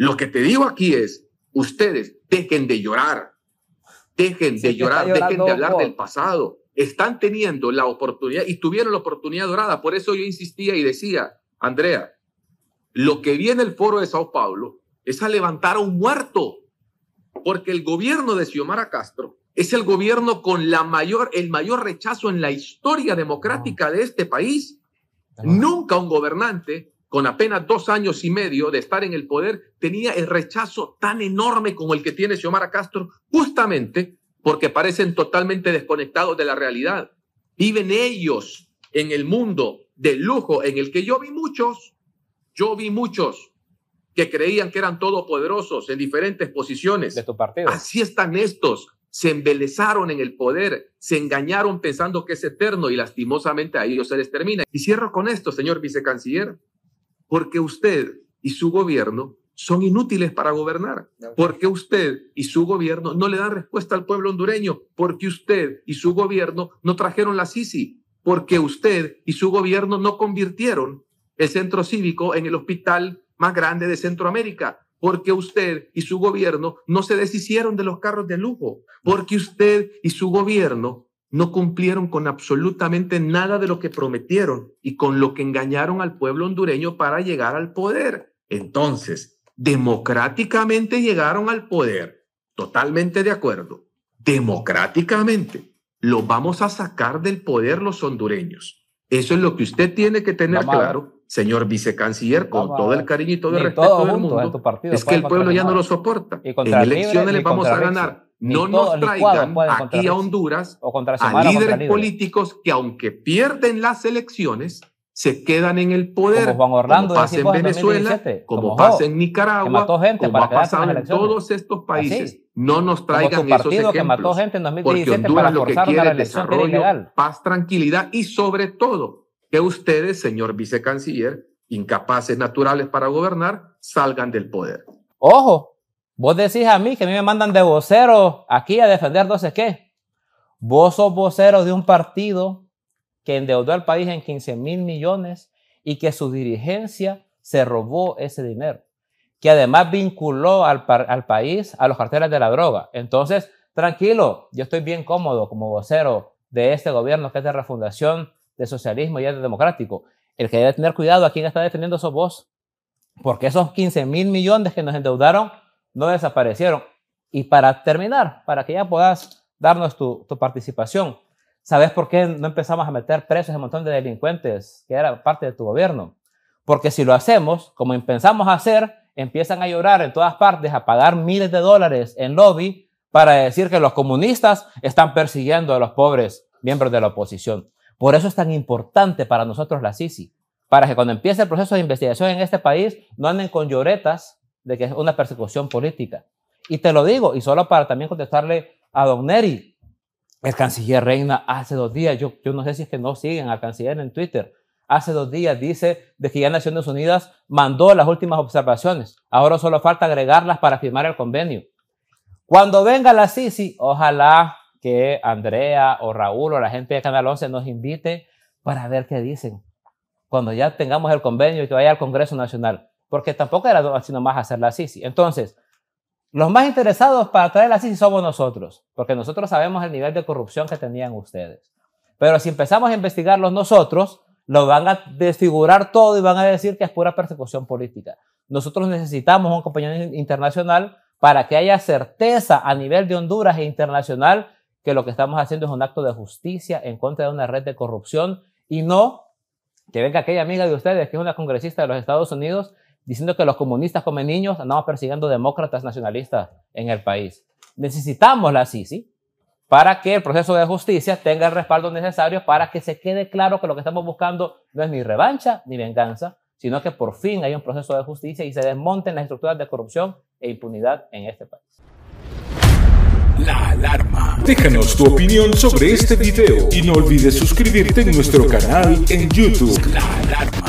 Lo que te digo aquí es, ustedes dejen de llorar, dejen de llorar, dejen de hablar del pasado. Están teniendo la oportunidad y tuvieron la oportunidad dorada. Por eso yo insistía y decía, Andrea, lo que viene el foro de Sao Paulo es a levantar a un muerto, porque el gobierno de Xiomara Castro es el gobierno con la mayor, el mayor rechazo en la historia democrática de este país. Nunca un gobernante con apenas dos años y medio de estar en el poder, tenía el rechazo tan enorme como el que tiene Xiomara Castro, justamente porque parecen totalmente desconectados de la realidad. Viven ellos en el mundo del lujo en el que yo vi muchos, yo vi muchos que creían que eran todopoderosos en diferentes posiciones. De tu partido. Así están estos. Se embelezaron en el poder, se engañaron pensando que es eterno y lastimosamente a ellos se les termina. Y cierro con esto, señor vicecanciller porque usted y su gobierno son inútiles para gobernar, porque usted y su gobierno no le dan respuesta al pueblo hondureño, porque usted y su gobierno no trajeron la Sisi, porque usted y su gobierno no convirtieron el centro cívico en el hospital más grande de Centroamérica, porque usted y su gobierno no se deshicieron de los carros de lujo, porque usted y su gobierno no cumplieron con absolutamente nada de lo que prometieron y con lo que engañaron al pueblo hondureño para llegar al poder. Entonces, democráticamente llegaron al poder, totalmente de acuerdo, democráticamente lo vamos a sacar del poder los hondureños. Eso es lo que usted tiene que tener claro señor vicecanciller, con todo el cariño y todo el respeto del mundo, es que el pueblo ya no lo soporta. en elecciones le vamos a ganar no nos traigan aquí a Honduras a líderes políticos que aunque pierden las elecciones, se quedan en el poder, como, Juan pasa en, Venezuela, como, pasa en Nicaragua, como ha pasado en todos estos países. No nos traigan esos ejemplos. porque Honduras lo que quiere es desarrollo, paz, tranquilidad y sobre todo que ustedes, señor vicecanciller, incapaces naturales para gobernar, salgan del poder. Ojo, Vos decís a mí que a mí me mandan de vocero aquí a defender no sé qué. Vos sos vocero de un partido que endeudó al país en 15 mil millones y que su dirigencia se robó ese dinero, que además vinculó al, país a los carteles de la droga. Entonces, tranquilo, yo estoy bien cómodo como vocero de este gobierno que es de refundación de socialismo y es democrático. El que debe tener cuidado a quién está defendiendo sos vos, porque esos 15 mil millones que nos endeudaron no desaparecieron. Y para terminar, para que ya puedas darnos tu, participación, ¿sabes por qué no empezamos a meter presos a un montón de delincuentes que era parte de tu gobierno? Porque si lo hacemos, como empezamos a hacer, empiezan a llorar en todas partes, a pagar miles de dólares en lobby para decir que los comunistas están persiguiendo a los pobres miembros de la oposición. Por eso es tan importante para nosotros la Sisi. para que cuando empiece el proceso de investigación en este país no anden con lloretas de que es una persecución política. Y te lo digo, y solo para también contestarle a Don Neri, el canciller Reina hace dos días, yo, yo no sé si es que no siguen al canciller en Twitter, hace dos días dice de que ya Naciones Unidas mandó las últimas observaciones. Ahora solo falta agregarlas para firmar el convenio. Cuando venga la Sisi, ojalá que Andrea o Raúl o la gente de Canal 11 nos invite para ver qué dicen. Cuando ya tengamos el convenio y que vaya al Congreso Nacional porque tampoco era sino más hacer la Sisi. Entonces, los más interesados para traer la somos nosotros, porque nosotros sabemos el nivel de corrupción que tenían ustedes. Pero si empezamos a investigarlos nosotros, lo van a desfigurar todo y van a decir que es pura persecución política. Nosotros necesitamos un compañero internacional para que haya certeza a nivel de Honduras e internacional que lo que estamos haciendo es un acto de justicia en contra de una red de corrupción y no que venga aquella amiga de ustedes que es una congresista de los Estados Unidos diciendo que los comunistas comen niños andamos persiguiendo demócratas nacionalistas en el país. Necesitamos la Sisi para que el proceso de justicia tenga el respaldo necesario para que se quede claro que lo que estamos buscando no es ni revancha ni venganza, sino que por fin hay un proceso de justicia y se desmonten las estructuras de corrupción e impunidad en este país. La alarma. Déjanos tu opinión sobre este video y no olvides suscribirte en nuestro canal en YouTube. La alarma.